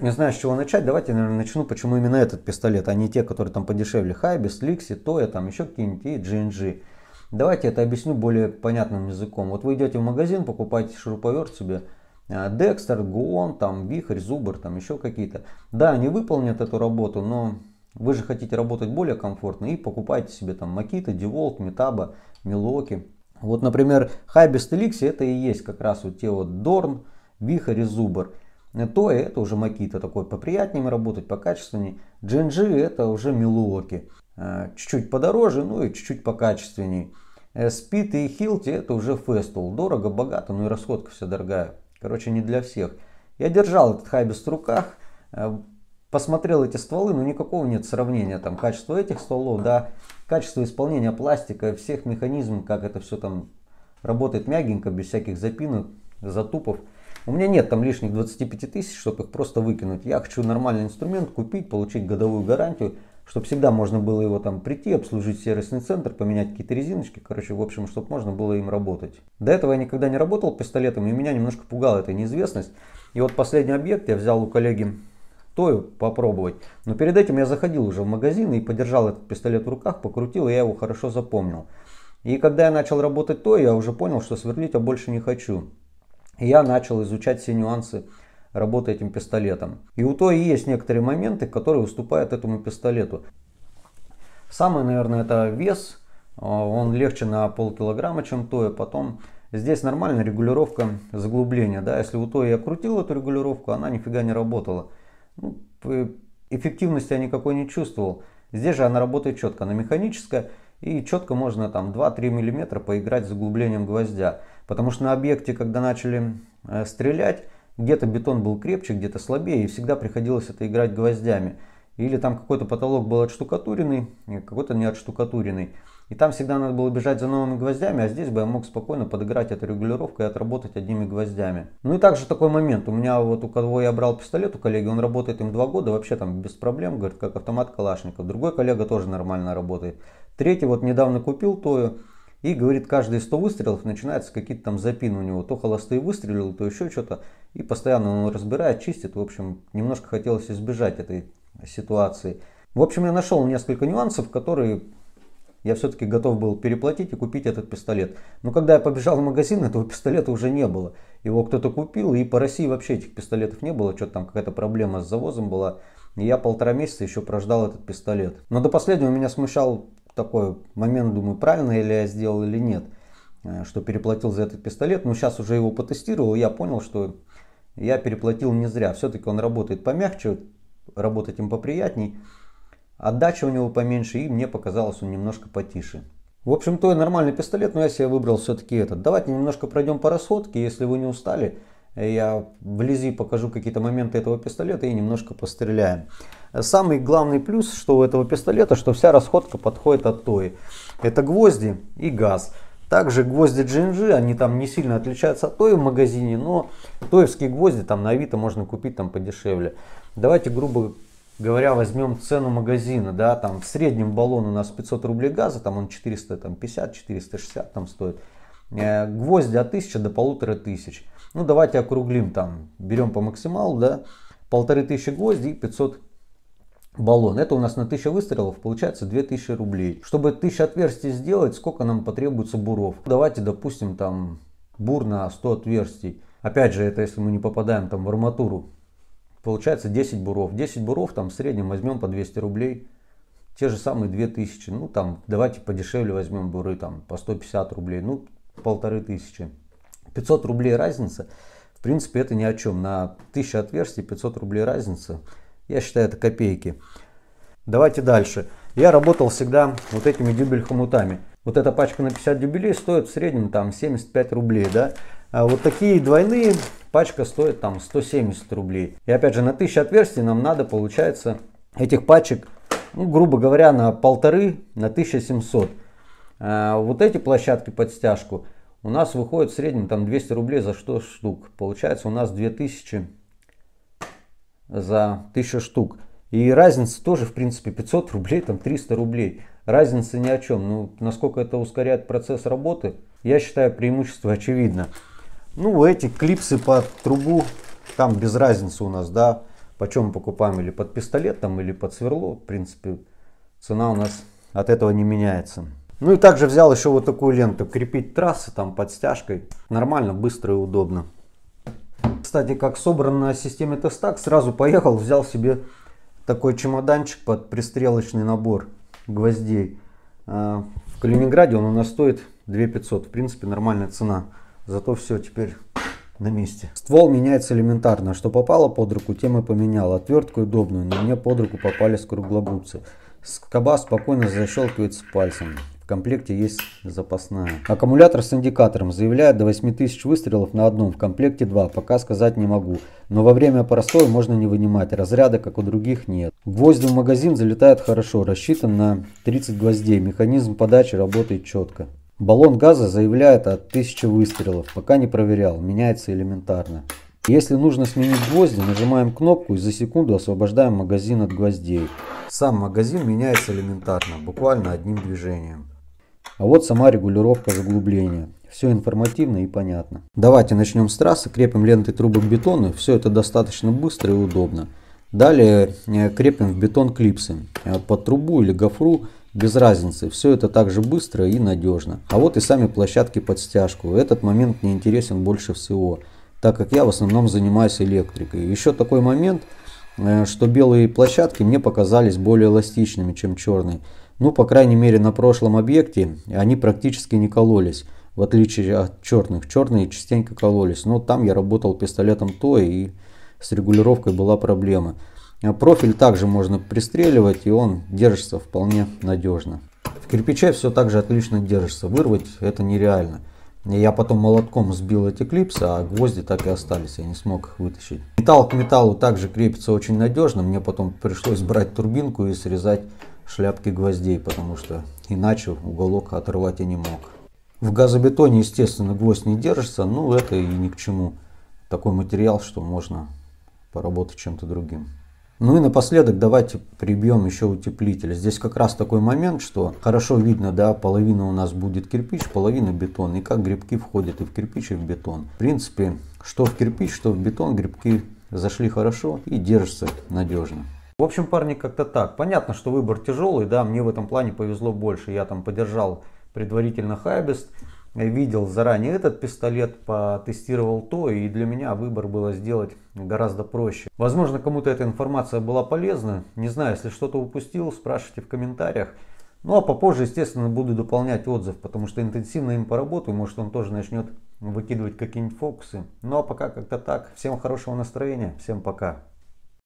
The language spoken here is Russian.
Не знаю, с чего начать. Давайте, наверное, начну, почему именно этот пистолет, а не те, которые там подешевле. Хайбис, Ликси, Тоя, там еще какие-нибудь и GNG. Давайте это объясню более понятным языком. Вот вы идете в магазин, покупаете шуруповерт себе, а, Декстер, Гон, там, Вихрь, Зубр, там еще какие-то. Да, они выполнят эту работу, но вы же хотите работать более комфортно и покупаете себе там Макита, Деволт, Метаба, Милоки. Вот, например, Хайбис и Ликси это и есть как раз вот те вот Дорн, Вихрь и Зубр. Тои это уже Макита такой поприятнее работать, покачественнее. Джинджи это уже Милуоки. Э, чуть-чуть подороже, ну и чуть-чуть покачественней. Спит э, и Хилти это уже Фестул. Дорого, богато, ну и расходка вся дорогая. Короче, не для всех. Я держал этот хайбис в руках, э, посмотрел эти стволы, но никакого нет сравнения. Там качество этих стволов, да, качество исполнения пластика, всех механизмов, как это все там работает мягенько, без всяких запинок, затупов. У меня нет там лишних 25 тысяч, чтобы их просто выкинуть. Я хочу нормальный инструмент купить, получить годовую гарантию, чтобы всегда можно было его там прийти, обслужить сервисный центр, поменять какие-то резиночки, короче, в общем, чтобы можно было им работать. До этого я никогда не работал пистолетом, и меня немножко пугала эта неизвестность. И вот последний объект я взял у коллеги Тою попробовать. Но перед этим я заходил уже в магазин и подержал этот пистолет в руках, покрутил, и я его хорошо запомнил. И когда я начал работать то, я уже понял, что сверлить я больше не хочу. И я начал изучать все нюансы работы этим пистолетом. И у той есть некоторые моменты, которые уступают этому пистолету. Самое, наверное, это вес. Э, он легче на полкилограмма, чем Тоя. А потом здесь нормальная регулировка заглубления. Да? Если у Тоя я крутил эту регулировку, она нифига не работала. Ну, эффективности я никакой не чувствовал. Здесь же она работает четко, она механическая. И четко можно там 2-3 мм поиграть с заглублением гвоздя. Потому что на объекте, когда начали э, стрелять, где-то бетон был крепче, где-то слабее, и всегда приходилось это играть гвоздями. Или там какой-то потолок был отштукатуренный, какой-то не отштукатуренный. И там всегда надо было бежать за новыми гвоздями, а здесь бы я мог спокойно подыграть эту регулировку и отработать одними гвоздями. Ну и также такой момент. У меня вот у кого я брал пистолет, у коллеги, он работает им два года, вообще там без проблем, говорит, как автомат Калашников. Другой коллега тоже нормально работает. Третий вот недавно купил то. И говорит, каждые 100 выстрелов начинаются какие-то там запины у него. То холостые выстрелил, то еще что-то. И постоянно он разбирает, чистит. В общем, немножко хотелось избежать этой ситуации. В общем, я нашел несколько нюансов, которые я все-таки готов был переплатить и купить этот пистолет. Но когда я побежал в магазин, этого пистолета уже не было. Его кто-то купил, и по России вообще этих пистолетов не было. Что-то там какая-то проблема с завозом была. И я полтора месяца еще прождал этот пистолет. Но до последнего меня смущал такой момент, думаю, правильно ли я сделал или нет, э, что переплатил за этот пистолет. Но ну, сейчас уже его потестировал, и я понял, что я переплатил не зря. Все-таки он работает помягче, работать им поприятней. Отдача у него поменьше, и мне показалось, он немножко потише. В общем, то и нормальный пистолет, но я себе выбрал все-таки этот. Давайте немножко пройдем по расходке, если вы не устали. Я вблизи покажу какие-то моменты этого пистолета и немножко постреляем. Самый главный плюс, что у этого пистолета, что вся расходка подходит от той. Это гвозди и газ. Также гвозди GNG, они там не сильно отличаются от той в магазине, но тоевские гвозди там на Авито можно купить там подешевле. Давайте, грубо говоря, возьмем цену магазина, да, там в среднем баллон у нас 500 рублей газа, там он 450-460 там стоит. Э, гвозди от 1000 до 1500. Ну давайте округлим там, берем по максималу, да, полторы тысячи гвоздей и 500 баллон. Это у нас на 1000 выстрелов получается 2000 рублей. Чтобы 1000 отверстий сделать, сколько нам потребуется буров? Давайте допустим там бур на 100 отверстий. Опять же, это если мы не попадаем там в арматуру. Получается 10 буров. 10 буров там в среднем возьмем по 200 рублей. Те же самые 2000. Ну там давайте подешевле возьмем буры там по 150 рублей. Ну полторы тысячи. 500 рублей разница, в принципе, это ни о чем. На 1000 отверстий 500 рублей разница, я считаю, это копейки. Давайте дальше. Я работал всегда вот этими дюбель хомутами. Вот эта пачка на 50 дюбелей стоит в среднем там 75 рублей, да. А вот такие двойные пачка стоит там 170 рублей. И опять же на 1000 отверстий нам надо получается этих пачек, ну, грубо говоря, на полторы, на 1700. А вот эти площадки под стяжку – у нас выходит в среднем там 200 рублей за 100 штук. Получается у нас 2000 за 1000 штук. И разница тоже, в принципе, 500 рублей, там 300 рублей. Разница ни о чем. Ну, насколько это ускоряет процесс работы, я считаю, преимущество очевидно. Ну, эти клипсы под трубу, там без разницы у нас, да, почем покупаем, или под пистолет, там, или под сверло, в принципе, цена у нас от этого не меняется. Ну и также взял еще вот такую ленту, крепить трассы там под стяжкой. Нормально, быстро и удобно. Кстати, как собран на системе Тестак, сразу поехал, взял себе такой чемоданчик под пристрелочный набор гвоздей. А, в Калининграде он у нас стоит 2500, в принципе нормальная цена. Зато все теперь на месте. Ствол меняется элементарно. Что попало под руку, тем и поменял. Отвертку удобную, но мне под руку попали круглобутцы. Скоба спокойно защелкивается пальцами комплекте есть запасная. Аккумулятор с индикатором заявляет до 8000 выстрелов на одном, в комплекте 2, пока сказать не могу. Но во время простой можно не вынимать, разряда как у других нет. Гвозди в магазин залетают хорошо, рассчитан на 30 гвоздей, механизм подачи работает четко. Баллон газа заявляет от 1000 выстрелов, пока не проверял, меняется элементарно. Если нужно сменить гвозди, нажимаем кнопку и за секунду освобождаем магазин от гвоздей. Сам магазин меняется элементарно, буквально одним движением. А вот сама регулировка заглубления. Все информативно и понятно. Давайте начнем с трассы, крепим ленты трубы к бетону. Все это достаточно быстро и удобно. Далее э, крепим в бетон клипсы э, под трубу или гофру, без разницы. Все это также быстро и надежно. А вот и сами площадки под стяжку. Этот момент мне интересен больше всего, так как я в основном занимаюсь электрикой. Еще такой момент, э, что белые площадки мне показались более эластичными, чем черные. Ну, по крайней мере, на прошлом объекте они практически не кололись. В отличие от черных. Черные частенько кололись. Но там я работал пистолетом то и с регулировкой была проблема. А профиль также можно пристреливать, и он держится вполне надежно. В кирпиче все также отлично держится, вырвать это нереально. Я потом молотком сбил эти клипсы, а гвозди так и остались, я не смог их вытащить. Металл к металлу также крепится очень надежно, мне потом пришлось брать турбинку и срезать шляпки гвоздей, потому что иначе уголок оторвать я не мог. В газобетоне, естественно, гвоздь не держится, но ну, это и ни к чему. Такой материал, что можно поработать чем-то другим. Ну и напоследок давайте прибьем еще утеплитель. Здесь как раз такой момент, что хорошо видно, да, половина у нас будет кирпич, половина бетон. И как грибки входят и в кирпич, и в бетон. В принципе, что в кирпич, что в бетон, грибки зашли хорошо и держатся надежно. В общем, парни, как-то так. Понятно, что выбор тяжелый, да, мне в этом плане повезло больше. Я там подержал предварительно Хайбест, видел заранее этот пистолет, потестировал то, и для меня выбор было сделать гораздо проще. Возможно, кому-то эта информация была полезна. Не знаю, если что-то упустил, спрашивайте в комментариях. Ну а попозже, естественно, буду дополнять отзыв, потому что интенсивно им поработаю, может он тоже начнет выкидывать какие-нибудь фокусы. Ну а пока как-то так. Всем хорошего настроения, всем пока.